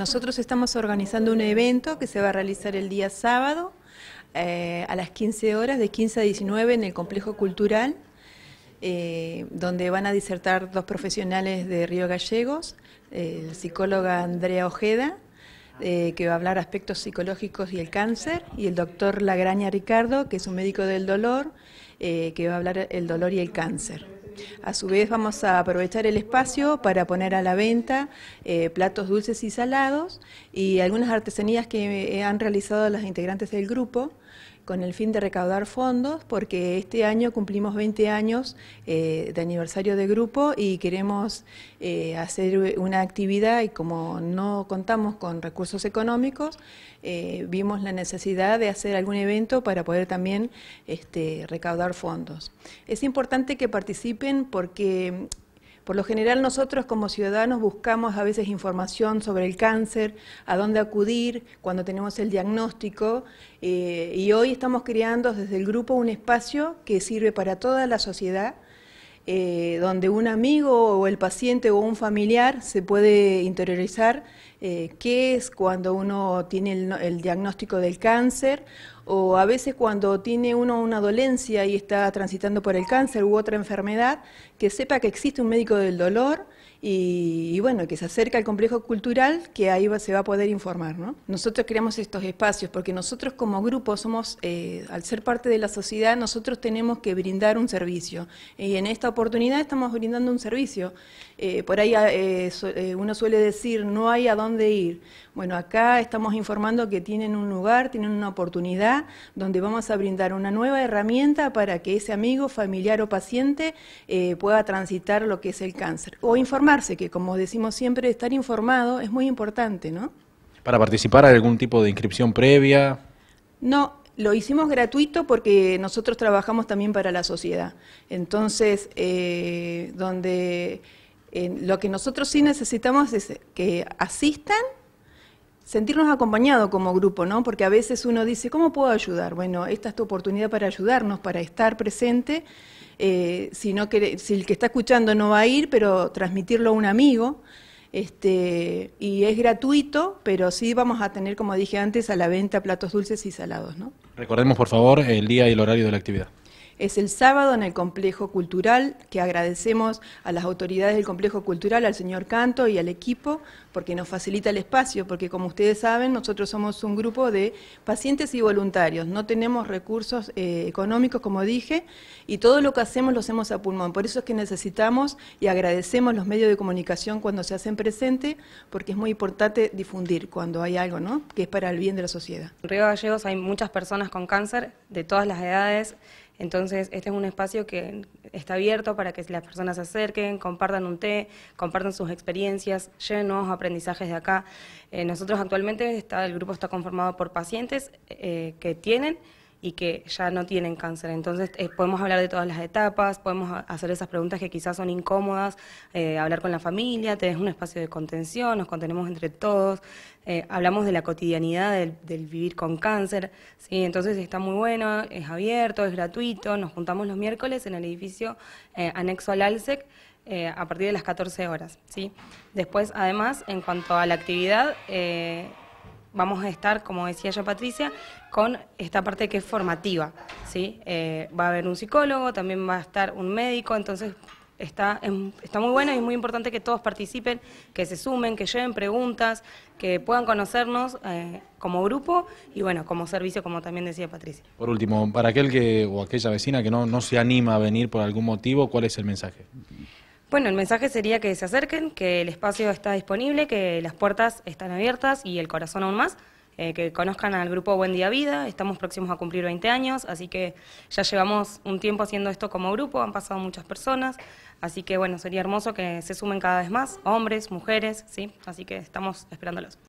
Nosotros estamos organizando un evento que se va a realizar el día sábado eh, a las 15 horas, de 15 a 19, en el Complejo Cultural, eh, donde van a disertar dos profesionales de Río Gallegos, el psicóloga Andrea Ojeda, eh, que va a hablar aspectos psicológicos y el cáncer, y el doctor Lagraña Ricardo, que es un médico del dolor, que va a hablar el dolor y el cáncer. A su vez vamos a aprovechar el espacio para poner a la venta eh, platos dulces y salados y algunas artesanías que eh, han realizado las integrantes del grupo con el fin de recaudar fondos porque este año cumplimos 20 años eh, de aniversario de grupo y queremos eh, hacer una actividad y como no contamos con recursos económicos, eh, vimos la necesidad de hacer algún evento para poder también este, recaudar fondos. Es importante que participen porque por lo general nosotros como ciudadanos buscamos a veces información sobre el cáncer, a dónde acudir cuando tenemos el diagnóstico eh, y hoy estamos creando desde el grupo un espacio que sirve para toda la sociedad, eh, donde un amigo o el paciente o un familiar se puede interiorizar eh, qué es cuando uno tiene el diagnóstico del cáncer o a veces cuando tiene uno una dolencia y está transitando por el cáncer u otra enfermedad, que sepa que existe un médico del dolor y, bueno, que se acerca al complejo cultural, que ahí se va a poder informar. ¿no? Nosotros creamos estos espacios porque nosotros como grupo somos, eh, al ser parte de la sociedad, nosotros tenemos que brindar un servicio. Y en esta oportunidad estamos brindando un servicio. Eh, por ahí eh, uno suele decir, no hay a dónde ir. Bueno, acá estamos informando que tienen un lugar, tienen una oportunidad donde vamos a brindar una nueva herramienta para que ese amigo, familiar o paciente eh, pueda transitar lo que es el cáncer. O informarse, que como decimos siempre, estar informado es muy importante, ¿no? ¿Para participar hay algún tipo de inscripción previa? No, lo hicimos gratuito porque nosotros trabajamos también para la sociedad. Entonces, eh, donde eh, lo que nosotros sí necesitamos es que asistan sentirnos acompañados como grupo, ¿no? Porque a veces uno dice, ¿cómo puedo ayudar? Bueno, esta es tu oportunidad para ayudarnos, para estar presente. Eh, si, no si el que está escuchando no va a ir, pero transmitirlo a un amigo. Este, y es gratuito, pero sí vamos a tener, como dije antes, a la venta platos dulces y salados, ¿no? Recordemos, por favor, el día y el horario de la actividad es el sábado en el Complejo Cultural, que agradecemos a las autoridades del Complejo Cultural, al señor Canto y al equipo, porque nos facilita el espacio, porque como ustedes saben, nosotros somos un grupo de pacientes y voluntarios, no tenemos recursos eh, económicos, como dije, y todo lo que hacemos lo hacemos a pulmón. Por eso es que necesitamos y agradecemos los medios de comunicación cuando se hacen presente, porque es muy importante difundir cuando hay algo, Que es para el bien de la sociedad. En Río Gallegos hay muchas personas con cáncer de todas las edades, entonces, este es un espacio que está abierto para que las personas se acerquen, compartan un té, compartan sus experiencias, lleven nuevos aprendizajes de acá. Eh, nosotros actualmente el grupo está conformado por pacientes eh, que tienen y que ya no tienen cáncer. Entonces eh, podemos hablar de todas las etapas, podemos hacer esas preguntas que quizás son incómodas, eh, hablar con la familia, des un espacio de contención, nos contenemos entre todos, eh, hablamos de la cotidianidad del, vivir con cáncer, ¿sí? entonces está muy bueno, es abierto, es gratuito, nos juntamos los miércoles en el edificio anexo al ALSEC. a partir de las 14 horas. ¿sí? Después, además, en cuanto a la actividad, vamos a estar, como decía ya Patricia, con esta parte que es formativa. ¿sí? Eh, va a haber un psicólogo, también va a estar un médico, entonces está, está muy bueno y es muy importante que todos participen, que se sumen, que lleven preguntas, que puedan conocernos eh, como grupo y bueno, como servicio, como también decía Patricia. Por último, para aquel que o aquella vecina que no, no se anima a venir por algún motivo, ¿cuál es el mensaje? Bueno, el mensaje sería que se acerquen, que el espacio está disponible, que las puertas están abiertas y el corazón aún más. Eh, que conozcan al grupo Buen Día Vida, estamos próximos a cumplir 20 años, así que ya llevamos un tiempo haciendo esto como grupo, han pasado muchas personas, así que bueno, sería hermoso que se sumen cada vez más, hombres, mujeres, ¿sí? así que estamos esperándolos.